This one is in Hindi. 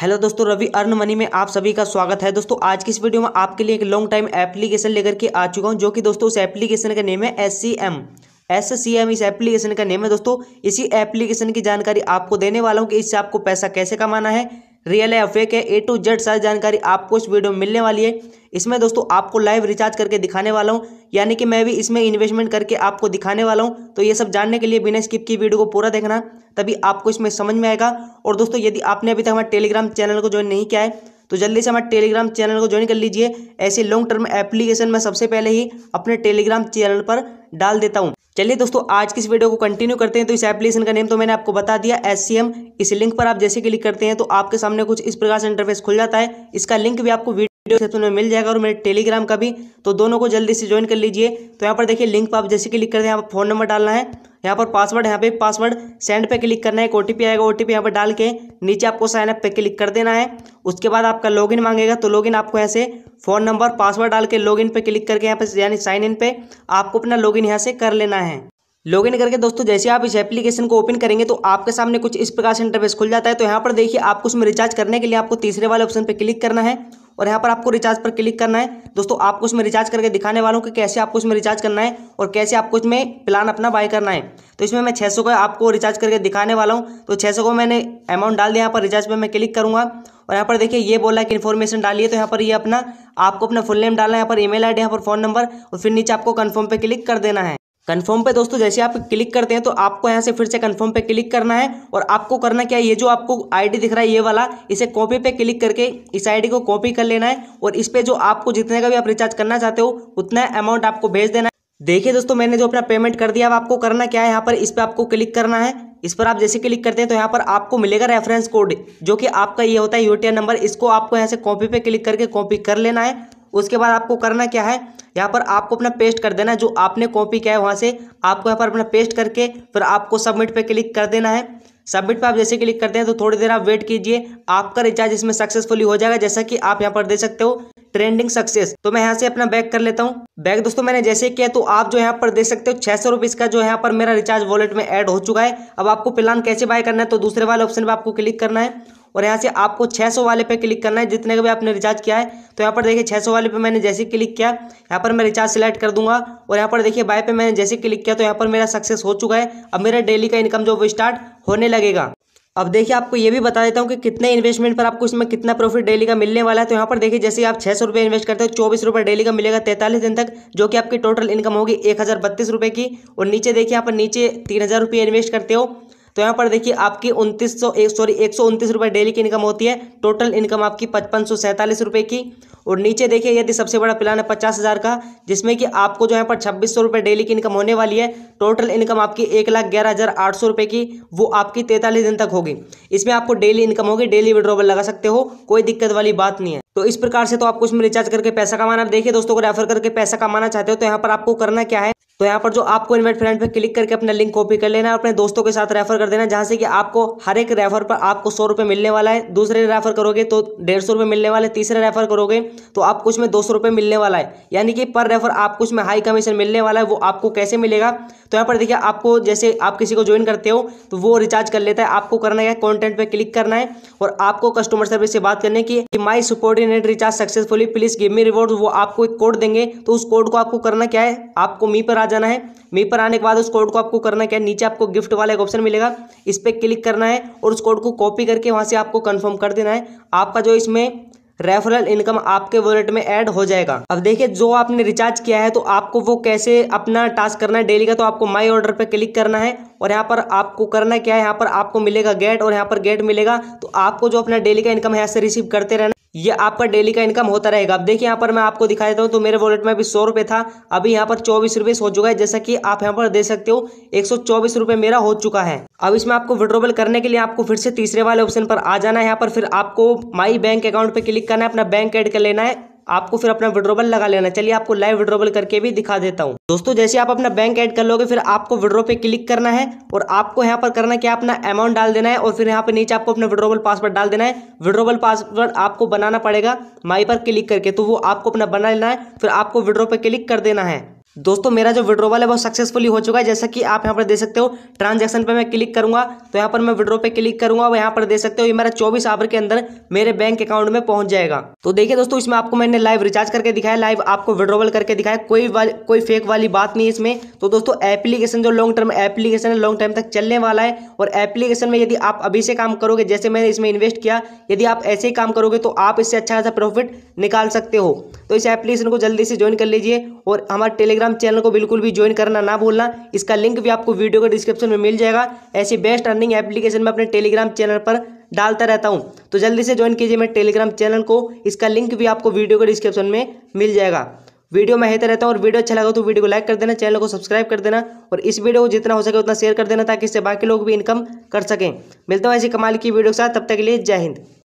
हेलो दोस्तों रवि अर्न मनी में आप सभी का स्वागत है दोस्तों आज की इस वीडियो में आपके लिए एक लॉन्ग टाइम एप्लीकेशन लेकर के आ चुका हूं जो कि दोस्तों उस एप्लीकेशन का नेम है S C M S C M इस एप्लीकेशन का नेम है दोस्तों इसी एप्लीकेशन की जानकारी आपको देने वाला हूं कि इससे आपको पैसा कैसे कमाना है रियल है अफेक है ए टू जेड सारी जानकारी आपको इस वीडियो में मिलने वाली है इसमें दोस्तों आपको लाइव रिचार्ज करके दिखाने वाला हूँ यानी कि मैं भी इसमें इन्वेस्टमेंट करके आपको दिखाने वाला हूँ तो ये सब जानने के लिए बिना स्किप की वीडियो को पूरा देखना तभी आपको इसमें समझ में आएगा और दोस्तों यदि आपने अभी तक हमारे टेलीग्राम चैनल को ज्वाइन नहीं किया है तो जल्दी से हमारे टेलीग्राम चैनल को ज्वाइन कर लीजिए ऐसे लॉन्ग टर्म एप्लीकेशन मैं सबसे पहले ही अपने टेलीग्राम चैनल पर डाल देता हूँ चलिए दोस्तों आज की इस वीडियो को कंटिन्यू करते हैं तो इस एप्लीकेशन का नेम तो मैंने आपको बता दिया एस इस लिंक पर आप जैसे क्लिक करते हैं तो आपके सामने कुछ इस प्रकार से इंटरफेस खुल जाता है इसका लिंक भी आपको वीडियो से तुम्हें मिल जाएगा और मेरे टेलीग्राम का भी तो दोनों को जल्दी से ज्वाइन कर लीजिए तो यहाँ पर देखिए लिंक पर आप जैसे क्लिक करते हैं यहाँ पर फोन नंबर डालना है यहाँ पर पासवर्ड यहाँ पे पासवर्ड सेंड पे क्लिक करना है एक ओ आएगा ओ टी यहाँ पर डाल के नीचे आपको साइनअप पे क्लिक कर देना है उसके बाद आपका लॉगिन मांगेगा तो लॉगिन आपको ऐसे फ़ोन नंबर पासवर्ड डाल के लॉगिन पे क्लिक करके यहाँ पर यानी साइन इन पे आपको अपना लॉगिन यहाँ से कर लेना है लॉगिन करके दोस्तों जैसे आप इस एप्लीकेशन को ओपन करेंगे तो आपके सामने कुछ इस प्रकार से इंटरफेस खुल जाता है तो यहाँ पर देखिए आपको उसमें रिचार्ज करने के लिए आपको तीसरे वाले ऑप्शन पर क्लिक करना है और यहाँ पर आपको रिचार्ज पर क्लिक करना है दोस्तों आपको उसमें रिचार्ज करके दिखाने वाला हूँ कि कैसे आपको उसमें रिचार्ज करना है और कैसे आपको इसमें प्लान अपना बाय करना है तो इसमें मैं छः सौ का आपको रिचार्ज करके दिखाने वाला हूँ तो छः सौ को मैंने अमाउंट डाल दिया यहाँ पर रिचार्ज पर मैं क्लिक करूँगा और यहाँ पर देखिए ये बोला है कि इन्फॉर्मेशन डालिए तो यहाँ पर ये यह अपना आपको अपना फुल नेम डालना है यहाँ पर ई मेल यहाँ पर फोन नंबर और फिर नीचे आपको कन्फर्म पर क्लिक कर देना है कन्फर्म पे दोस्तों जैसे आप क्लिक करते हैं तो आपको यहाँ से फिर से कन्फर्म पे क्लिक करना है और आपको करना क्या है ये जो आपको आईडी दिख रहा है ये वाला इसे कॉपी पे क्लिक करके इस आईडी को कॉपी कर लेना है और इस पर जो आपको जितने का भी आप रिचार्ज करना चाहते हो उतना अमाउंट आपको भेज देना है देखिए दोस्तों मैंने जो अपना पेमेंट कर दिया अब आपको करना क्या है यहाँ पर इस पर आपको क्लिक करना है इस पर आप जैसे क्लिक करते हैं तो यहाँ पर आपको मिलेगा रेफरेंस कोड जो कि आपका ये होता है यूटीआर नंबर इसको आपको यहाँ से कॉपी पे क्लिक करके कॉपी कर लेना है उसके बाद आपको करना क्या है यहाँ पर आपको अपना पेस्ट कर देना है जो आपने कॉपी किया है वहाँ से आपको यहाँ पर अपना पेस्ट करके फिर आपको सबमिट पे क्लिक कर देना है सबमिट पर आप जैसे क्लिक करते हैं तो थोड़ी देर आप वेट कीजिए आपका रिचार्ज इसमें सक्सेसफुली हो जाएगा जैसा कि आप यहाँ पर देख सकते हो ट्रेंडिंग सक्सेस तो मैं यहाँ से अपना बैक कर लेता हूँ बैक दोस्तों मैंने जैसे किया तो आप जो यहाँ पर देख सकते हो छह सौ का जो यहाँ पर मेरा रिचार्ज वॉलेट में ऐड हो चुका है अब आपको प्लान कैसे बाय करना है तो दूसरे वाले ऑप्शन पर आपको क्लिक करना है और यहाँ से आपको 600 वाले पे क्लिक करना है जितने का भी आपने रिचार्ज किया है तो यहाँ पर देखिए 600 वाले पे मैंने जैसे क्लिक किया यहाँ पर मैं रिचार्ज सेलेक्ट कर दूंगा और यहाँ पर देखिए बाय पे मैंने जैसे क्लिक किया तो यहाँ पर मेरा सक्सेस हो चुका है अब मेरा डेली का इनकम जो वो स्टार्ट होने लगेगा अब देखिए आपको ये भी बता देता हूँ कि कितने इन्वेस्टमेंट पर आपको इसमें कितना प्रॉफिट डेली का मिलने वाला है तो यहाँ पर देखिए जैसे आप छः सौ रुपये इन्वेस्ट करते हो चौबीस रुपये डेली का मिलेगा तैंतालीस दिन तक जो कि आपकी टोटल इनकम होगी एक हज़ार बत्तीस रुपये की और नीचे देखिए यहाँ पर नीचे तीन हज़ार रुपये इन्वेस्ट करते हो तो यहाँ पर देखिए आपकी उनतीस सौ एक सॉरी एक सौ उनतीस रुपये डेली की इनकम होती है टोटल इनकम आपकी पचपन सौ सैंतालीस रुपये की और नीचे देखिए यदि सबसे बड़ा प्लान है पचास हज़ार का जिसमें कि आपको जो यहाँ पर छब्बीस सौ रुपये डेली की इनकम होने वाली है टोटल इनकम आपकी एक लाख ग्यारह हज़ार आठ सौ रुपये की वो आपकी तैंतालीस दिन तक होगी इसमें आपको डेली इनकम होगी डेली विड्रोवल लगा सकते हो कोई दिक्कत वाली बात नहीं है तो इस प्रकार से तो आपको इसमें रिचार्ज करके पैसा कमाना देखिए दोस्तों को रेफर करके पैसा कमाना चाहते हो तो यहाँ पर आपको करना क्या है तो यहाँ पर जो आपको इन्वेट फ्रेंड पे क्लिक करके अपना लिंक कॉपी कर लेना है अपने दोस्तों के साथ रेफर कर देना जहाँ से कि आपको हर एक रेफर पर आपको सौ रुपये मिलने वाला है दूसरे रेफर करोगे तो डेढ़ सौ रुपये मिलने वाले तीसरे रेफर करोगे तो आपको उसमें दो सौ मिलने वाला है यानी कि पर रेफर आपको उसमें हाई कमीशन मिलने वाला है वो आपको कैसे मिलेगा तो यहाँ पर देखिए आपको जैसे आप किसी को ज्वाइन करते हो तो वो रिचार्ज कर लेता है आपको करना है कॉन्टेंट पर क्लिक करना है और आपको कस्टमर सर्विस से बात करने की my subordinate recharge successfully please give me reward वो आपको एक कोड देंगे तो उस कोड को आपको करना क्या है आपको मी पर आ जाना है मी पर आने के बाद उस कोड को आपको करना क्या है नीचे आपको गिफ्ट वाला एक ऑप्शन मिलेगा इस पर क्लिक करना है और उस कोड को कॉपी करके वहाँ से आपको कंफर्म कर देना है आपका जो इसमें रेफरल इनकम आपके वॉलेट में ऐड हो जाएगा अब देखिए जो आपने रिचार्ज किया है तो आपको वो कैसे अपना टास्क करना है डेली का तो आपको माई ऑर्डर पर क्लिक करना है और यहाँ पर आपको करना क्या है यहाँ पर आपको मिलेगा गेट और यहाँ पर गेट मिलेगा तो आपको जो अपना डेली का इनकम है ऐसे रिसीव करते रहना ये आपका डेली का इनकम होता रहेगा अब देखिए यहाँ पर मैं आपको दिखा देता हूँ तो मेरे वॉलेट में अभी सौ रुपये था अभी यहाँ पर चौबीस रुपये हो चुका है जैसा कि आप यहाँ पर दे सकते हो एक सौ चौबीस रुपये मेरा हो चुका है अब इसमें आपको विड्रोवल करने के लिए आपको फिर से तीसरे वाले ऑप्शन पर आ जाना है यहाँ पर फिर आपको माई बैंक अकाउंट पर क्लिक करना है अपना बैंक एड कर लेना है आपको फिर अपना विड्रोवल लगा लेना चलिए आपको लाइव विड्रोवल करके भी दिखा देता हूँ दोस्तों जैसे आप अपना बैंक ऐड कर लोगे फिर आपको विड्रो पे क्लिक करना है और आपको यहाँ पर करना क्या अपना अमाउंट डाल देना है और फिर यहाँ पर नीचे आपको अपना विड्रोवल पासवर्ड डाल देना है विड्रोवल पासवर्ड आपको बनाना पड़ेगा माई पर क्लिक करके तो वो आपको अपना बना लेना है फिर आपको विड्रो पे क्लिक कर देना है दोस्तों मेरा जो विड्रोवल है वो सक्सेसफुली हो चुका है जैसा कि आप यहाँ पर देख सकते हो ट्रांजैक्शन पे मैं क्लिक करूँगा तो यहाँ पर मैं विड्रो पे क्लिक करूँगा और यहाँ पर देख सकते हो ये मेरा 24 आवर के अंदर मेरे बैंक अकाउंट में पहुंच जाएगा तो देखिए दोस्तों इसमें आपको मैंने लाइव रिचार्ज करके दिखाया लाइव आपको विड्रोवल करके दिखाया कोई कोई फेक वाली बात नहीं इसमें तो दोस्तों एप्लीकेशन जो लॉन्ग टर्म एप्लीकेशन है लॉन्ग टर्म तक चलने वाला है और एप्लीकेशन में यदि आप अभी से काम करोगे जैसे मैंने इसमें इन्वेस्ट किया यदि आप ऐसे ही काम करोगे तो आप इससे अच्छा खासा प्रॉफिट निकाल सकते हो तो इस एप्लीकेशन को जल्दी से ज्वाइन कर लीजिए और हमारे टेलीग्राम टेलीग्राम चैनल को बिल्कुल भी ज्वाइन करना ना भूलना इसका लिंक भी आपको वीडियो के डिस्क्रिप्शन में मिल जाएगा ऐसी बेस्ट अर्निंग एप्लीकेशन में अपने टेलीग्राम चैनल पर डालता रहता हूँ तो जल्दी से ज्वाइन कीजिए मेरे टेलीग्राम चैनल को इसका लिंक भी आपको वीडियो के डिस्क्रिप्शन में मिल जाएगा वीडियो में हेते रहता हूँ और वीडियो अच्छा लगा तो वीडियो को लाइक कर देना चैनल को सब्सक्राइब कर देना और इस वीडियो को जितना हो सके उतना शेयर कर देना ताकि इससे बाकी लोग भी इनकम कर सकें मिलता हूँ ऐसी कमाल की वीडियो के साथ तब तक के लिए जय हिंद